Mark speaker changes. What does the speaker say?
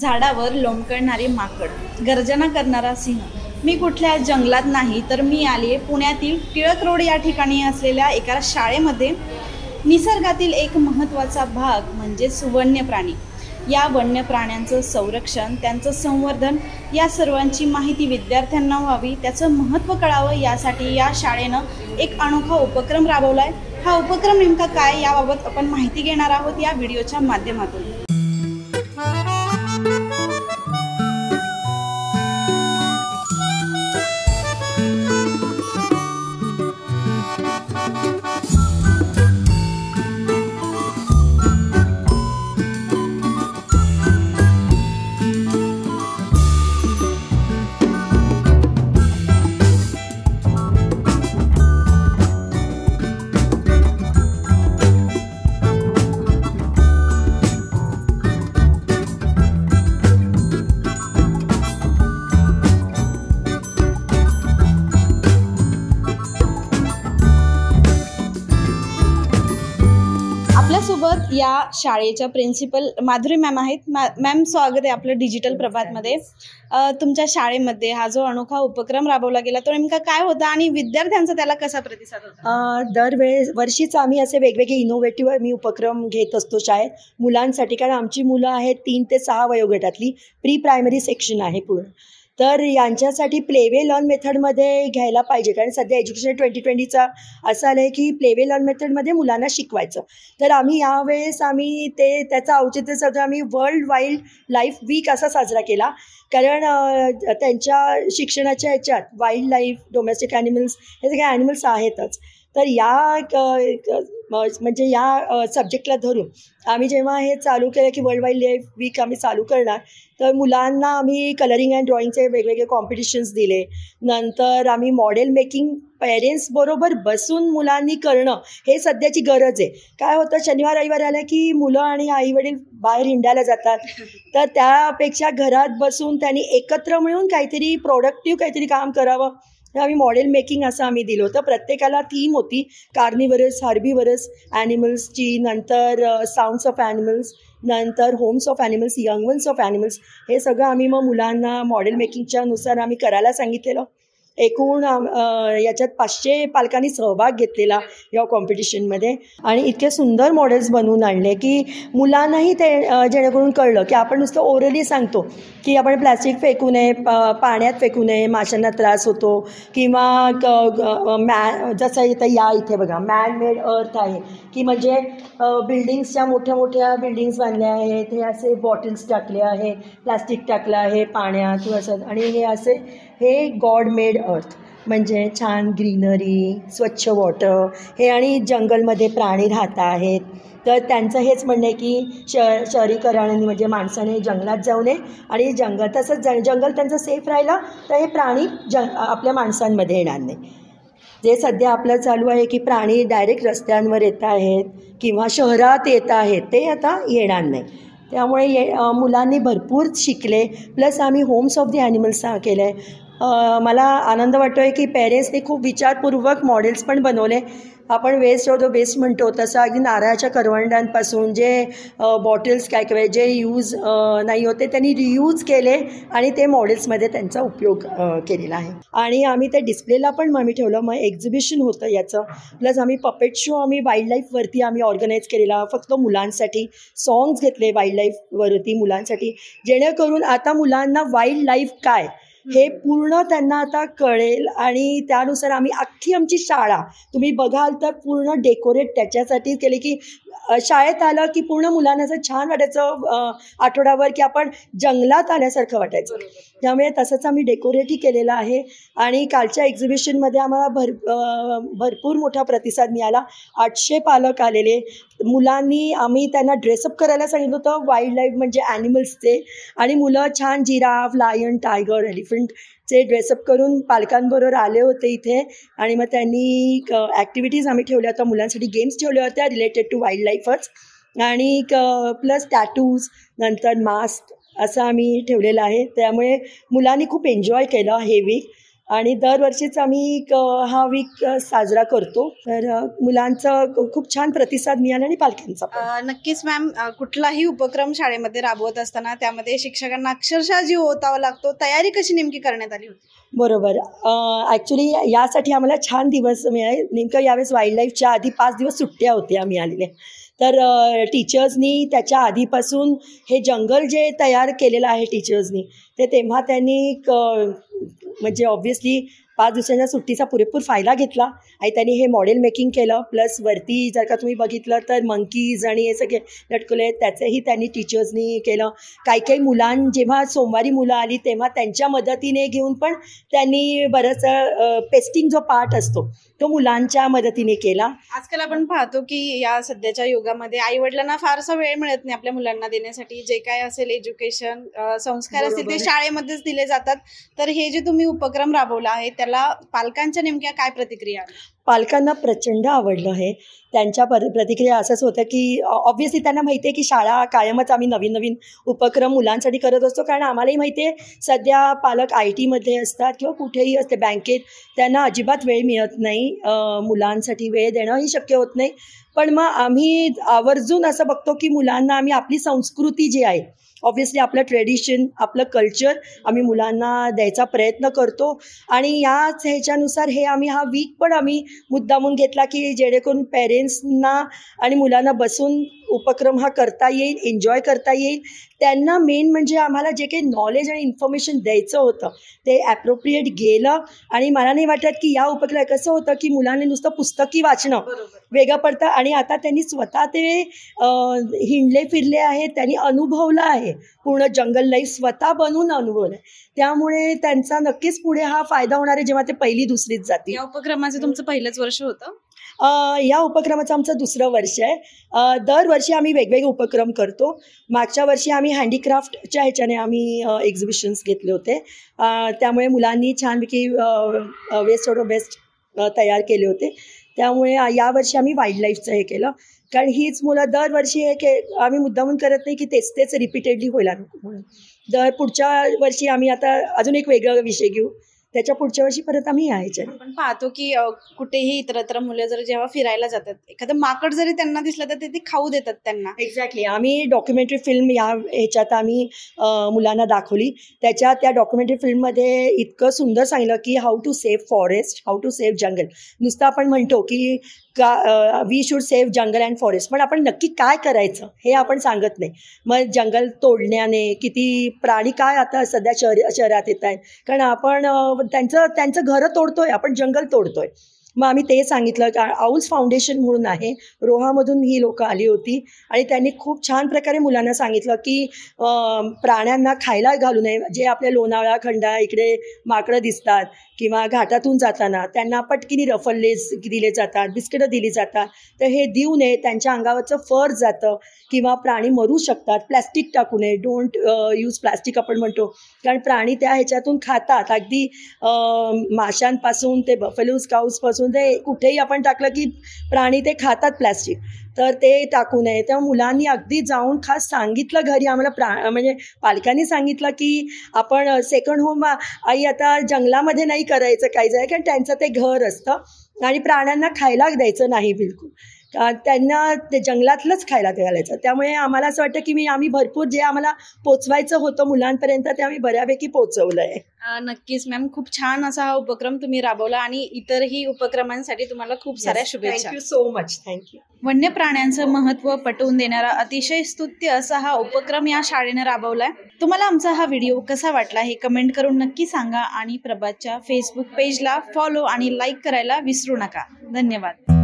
Speaker 1: झाडावर लोंबकळणारे माकड गर्जना करणारा सिंह मी कुठल्या जंगलात नाही तर मी आले पुण्यातील टिळक रोड या ठिकाणी असलेल्या एका शाळेमध्ये निसर्गातील एक महत्त्वाचा भाग म्हणजे वन्य प्राणी या वन्य प्राण्यांचं संरक्षण त्यांचं संवर्धन या सर्वांची माहिती विद्यार्थ्यांना व्हावी त्याचं महत्त्व कळावं यासाठी या शाळेनं एक अनोखा उपक्रम राबवला आहे हा उपक्रम नेमका काय याबाबत आपण माहिती घेणार आहोत या व्हिडिओच्या माध्यमातून आपल्यासोबत या शाळेच्या प्रिन्सिपल माधुरी मॅम आहेत मॅम स्वागत आहे आपलं डिजिटल प्रभातमध्ये तुमच्या शाळेमध्ये हा जो अनोखा उपक्रम राबवला गेला तो नेमका
Speaker 2: काय होता आणि विद्यार्थ्यांचा त्याला कसा प्रतिसाद होता दरवेळेस वर्षीच आम्ही असे वेगवेगळे इनोव्हेटिव्ह मी उपक्रम घेत असतो शाळेत मुलांसाठी कारण आमची मुलं आहेत तीन ते सहा वयोगटातली प्री प्रायमरी सेक्शन आहे पूर्ण तर यांच्यासाठी प्लेवे लॉन मेथडमध्ये घ्यायला पाहिजे कारण सध्या एज्युकेशन ट्वेंटी ट्वेंटीचा असं आलं आहे की प्लेवे लॉन मेथडमध्ये मुलांना शिकवायचं तर आम्ही यावेळेस आम्ही ते त्याचं औचित्य साधून आम्ही वर्ल्ड वाईल्ड लाईफ वीक असा साजरा केला कारण त्यांच्या शिक्षणाच्या ह्याच्यात वाईल्ड लाईफ डोमेस्टिक ॲनिमल्स हे सगळे ॲनिमल्स आहेतच तर या म्हणजे या सब्जेक्टला धरून आम्ही जेव्हा हे चालू केलं की वर्ल्ड वाईल्ड लाईफ वीक आम्ही चालू करणार तर मुलांना आम्ही कलरिंग अँड ड्रॉइंगचे वेगवेगळे कॉम्पिटिशन्स दिले नंतर आम्ही मॉडेल मेकिंग पेरेंट्सबरोबर बसून मुलांनी करणं हे सध्याची गरज आहे काय होतं शनिवार रविवार आलं की मुलं आणि आईवडील बाहेर हिंडायला जातात तर त्यापेक्षा घरात बसून त्यांनी एकत्र मिळून काहीतरी प्रोडक्टिव्ह काहीतरी काम करावं आम्ही मॉडेल मेकिंग असं आम्ही दिलं होतं प्रत्येकाला थीम होती कार्निवरस हार्बिवरस ॲनिमल्सची नंतर साऊंड्स ऑफ ॲनिमल्स नंतर homes of animals young ones of animals हे सगळं आम्ही मग मुलांना मॉडेल मेकिंगच्या नुसार आम्ही करायला सांगितलेलं एकूण याच्यात पाचशे पालकांनी सहभाग घेतलेला या कॉम्पिटिशनमध्ये आणि इतके सुंदर मॉडेल्स बनवून आणले की मुलांनाही ते जेणेकरून कळलं की आपण नुसतं ओरली सांगतो की आपण प्लॅस्टिक फेकू नये पाण्यात फेकू नये माशांना त्रास होतो किंवा मॅ जसं इथं या इथे बघा मेड अर्थ आहे की म्हणजे बिल्डिंग्सच्या मोठ्या मोठ्या बिल्डिंग्स बांधल्या आहेत हे असे बॉटल्स टाकले आहेत प्लास्टिक टाकलं आहे पाण्यात किंवा असं आणि हे असे हे गॉड मेड अर्थ म्हणजे छान ग्रीनरी स्वच्छ वॉटर हे आणि जंगलमध्ये प्राणी राहत आहेत तर त्यांचं हेच म्हणणं आहे की श शहरीकरण म्हणजे माणसाने जंगलात जाऊ नये आणि जंगल तसंच जंग जंगल त्यांचं सेफ राहिलं तर हे प्राणी जंग आपल्या माणसांमध्ये येणार नाही जे सध्या आपलं चालू आहे की प्राणी डायरेक्ट रस्त्यांवर येत आहेत किंवा शहरात येत आहेत ते आता येणार नाही त्यामुळे ये मुलांनी भरपूर शिकले प्लस आम्ही होम्स ऑफ द ॲनिमल्स केलं आहे मला आनंद वाटतो आहे की पेरेंट्सने खूप विचारपूर्वक मॉडेल्स पण बनवले आपण वेस्ट द वेस्ट म्हणतो तसं अगदी नारळाच्या करवंडांपासून जे बॉटल्स काय काय जे यूज नाही होते त्यांनी रियूज केले आणि ते मॉडेल्समध्ये त्यांचा उपयोग केलेला आहे आणि आम्ही त्या डिस्प्लेला पण आम्ही ठेवलं मग एक्झिबिशन होतं याचं प्लस आम्ही पपेट शो आम्ही वाईल्ड लाईफवरती आम्ही ऑर्गनाईज केलेला फक्त मुलांसाठी सॉंग्स घेतले वाईल्ड लाईफवरती मुलांसाठी जेणेकरून आता मुलांना वाईल्ड लाईफ काय हे पूर्ण त्यांना आता कळेल आणि त्यानुसार आम्ही अख्खी आमची शाळा तुम्ही बघाल तर पूर्ण डेकोरेट त्याच्यासाठी केले की शाळेत आलं की पूर्ण मुलांना असं छान वाटायचं आठवड्यावर की आपण जंगलात आल्यासारखं वाटायचं त्यामुळे तसंच आम्ही डेकोरेटही केलेलं आहे आणि कालच्या एक्झिबिशनमध्ये आम्हाला भर भरपूर मोठा प्रतिसाद मिळाला आठशे पालक आलेले मुलांनी आम्ही त्यांना ड्रेसअप करायला सांगितलं होतं वाईल्ड लाईफ म्हणजे ॲनिमल्सचे आणि मुलं छान जिराफ लायन टायगर एलिफंटचे ड्रेसअप करून पालकांबरोबर आले होते इथे आणि मग त्यांनी ॲक्टिव्हिटीज आम्ही ठेवल्या होत्या मुलांसाठी गेम्स ठेवल्या होत्या रिलेटेड टू वाईल्ड लाईफच आणि प्लस टॅटूज नंतर मास्क असं आम्ही ठेवलेलं आहे त्यामुळे मुलांनी खूप एन्जॉय केलं हे वीक आणि दरवर्षीच आम्ही हा वीक साजरा करतो तर मुलांचा खूप छान प्रतिसाद मिळाला आणि पालकांचा
Speaker 1: नक्कीच मॅम कुठलाही उपक्रम शाळेमध्ये राबवत असताना त्यामध्ये शिक्षकांना अक्षरशः जीव ओतावा लागतो तयारी कशी नेमकी करण्यात आली होती
Speaker 2: बरोबर ॲक्च्युली यासाठी आम्हाला छान दिवस मिळाले नेमकं यावेळेस वाईल्ड लाईफच्या आधी पाच दिवस सुट्ट्या होत्या आलेल्या तर टीचर्सनी त्याच्या आधीपासून हे जंगल जे तयार केलेलं आहे टीचर्सनी ते तेव्हा त्यांनी क म्हणजे ऑब्विसली पाच दिवसांच्या सुट्टीचा पुरेपूर फायदा घेतला आणि त्यांनी हे मॉडेल मेकिंग केलं प्लस वरती जर का तुम्ही बघितलं तर मंकीज आणि हे सगळे लटकले त्याचंही त्यांनी टीचर्सनी केलं काही काही मुलां जेव्हा सोमवारी मुलं आली तेव्हा त्यांच्या मदतीने घेऊन पण त्यांनी बरंच पेस्टिंग जो पार्ट असतो तो मुलांच्या मदतीने केला
Speaker 1: आजकाल आपण पाहतो की या सध्याच्या युगामध्ये वडिलांना फारसा वेळ मिळत नाही आपल्या मुलांना देण्यासाठी जे काय असेल एज्युकेशन संस्कार असतील ते शाळेमध्येच दिले जातात तर हे जे तुम्ही उपक्रम राबवला आहे त्याला त्याला पालकांच्या नेमक्या काय प्रतिक्रिया
Speaker 2: पालकांना प्रचंड आवडलं आहे त्यांच्या प्रतिक्रिया असंच होतं की ऑब्व्हियसली त्यांना माहिती आहे की शाळा कायमच आम्ही नवीन नवीन उपक्रम मुलांसाठी करत असतो कारण आम्हालाही माहिती आहे सध्या पालक आय टीमध्ये असतात किंवा कुठेही असते बँकेत त्यांना अजिबात वेळ मिळत नाही मुलांसाठी वेळ देणंही शक्य होत नाही पण मग आम्ही आवर्जून असं बघतो की मुलांना आम्ही आपली संस्कृती जी आहे ऑब्व्हियसली आपलं ट्रेडिशन आपलं कल्चर आम्ही मुलांना द्यायचा प्रयत्न करतो आणि याच ह्याच्यानुसार हे आम्ही हा वीक पण आम्ही मुद्दामून घेतला की जेणेकरून पेरेंट्सना आणि मुलांना बसून उपक्रम हा करता येईल एन्जॉय करता येईल त्यांना मेन म्हणजे आम्हाला जे काही नॉलेज आणि इन्फॉर्मेशन द्यायचं होतं ते ॲप्रोप्रिएट गेलं आणि मला नाही वाटत की या उपक्रम कसं होतं की मुलांनी नुसतं पुस्तकी वाचणं वेगळं पडतं आणि आता त्यांनी स्वतः ते हिंडले फिरले आहेत त्यांनी अनुभवलं आहे पूर्ण जंगल लाईफ स्वतः बनून अनुभवलं त्यामुळे त्यांचा नक्कीच पुढे हा फायदा होणार आहे जेव्हा ते पहिली दुसरीच जातील या उपक्रमाचं तुमचं पहिलंच वर्ष होतं या उपक्रमाचं आमचं दुसरं वर्ष आहे दरवर्षी आम्ही वेगवेगळे उपक्रम करतो मागच्या वर्षी आम्ही हँडीक्राफ्टच्या ह्याच्याने आम्ही एक्झिबिशन्स घेतले होते त्यामुळे मुलांनी छानपैकी वेस्ट ऑफ बेस्ट तयार केले होते त्यामुळे यावर्षी आम्ही वाईल्ड लाईफचं हे केलं कारण हीच मुलं दरवर्षी हे आम्ही मुद्दामून करत नाही की तेच तेच रिपीटेडली होईल म्हणून दर पुढच्या वर्षी आम्ही आता अजून एक वेगळा विषय घेऊ त्याच्या पुढच्या वर्षी परत आम्ही यायचे आपण
Speaker 1: पाहतो की कुठेही इतरत्र मुलं जर जेव्हा फिरायला जातात एखादं माकड जरी त्यांना दिसलं
Speaker 2: तर ते ते खाऊ देतात त्यांना एक्झॅक्टली आम्ही डॉक्युमेंटरी फिल्म या ह्याच्यात आम्ही मुलांना दाखवली त्याच्या त्या डॉक्युमेंटरी फिल्ममध्ये इतकं सुंदर सांगितलं की how to save forest how to save jungle नुसतं आपण म्हणतो की का we should save jungle and forest पण आपण नक्की काय करायचं हे आपण सांगत नाही मग जंगल तोडण्याने किती प्राणी काय आता सध्या शहर शहरात येत आहेत कारण आपण त्यांचं त्यांचं घरं तोडतोय आपण जंगल तोडतोय मग आम्ही ते सांगितलं आऊल्स फाउंडेशन म्हणून आहे रोहामधून ही लोक आली होती आणि त्यांनी खूप छान प्रकारे मुलांना सांगितलं की प्राण्यांना खायला घालू नये जे आपल्या लोणावळा खंडा इकडे माकडं दिसतात किंवा घाटातून जाताना त्यांना पटकिनी रफलले दिले जातात बिस्किटं दिली जातात तर हे देऊ नये त्यांच्या अंगावरचं फर जातं किंवा प्राणी मरू शकतात प्लॅस्टिक टाकू नये डोंट यूज प्लॅस्टिक आपण म्हणतो कारण प्राणी त्या ह्याच्यातून खातात अगदी माशांपासून ते बफेलोज काउजपासून ते कुठेही आपण टाकलं की प्राणी ते खातात प्लॅस्टिक तर ते टाकू नये तेव्हा मुलांनी अगदी जाऊन खास सांगितलं घरी आम्हाला प्रा म्हणजे पालकांनी सांगितलं की आपण सेकंड होम आई आता जंगलामध्ये नाही करायचं काही जाय कारण त्यांचं ते घर असतं आणि प्राण्यांना खायला द्यायचं नाही बिलकुल त्यांना ते जंगलातलंच खायला ते घालायचं त्यामुळे आम्हाला असं वाटतं की मी आम्ही भरपूर जे आम्हाला पोचवायचं होतं मुलांपर्यंत ते आम्ही बऱ्यापैकी पोहोचवलंय
Speaker 1: नक्कीच मॅम खूप छान असा हा उपक्रम तुम्ही राबवला आणि इतरही उपक्रमांसाठी तुम्हाला खूप साऱ्या शुभेच्छा थँक्यू सो
Speaker 2: मच थँक्यू
Speaker 1: वन्य प्राण्यांचं महत्व पटवून देणारा अतिशय स्तुत्य असा हा उपक्रम या शाळेनं राबवलाय तुम्हाला आमचा हा व्हिडिओ कसा वाटला हे कमेंट करून नक्की सांगा आणि प्रभातच्या फेसबुक पेजला फॉलो आणि लाईक करायला विसरू नका धन्यवाद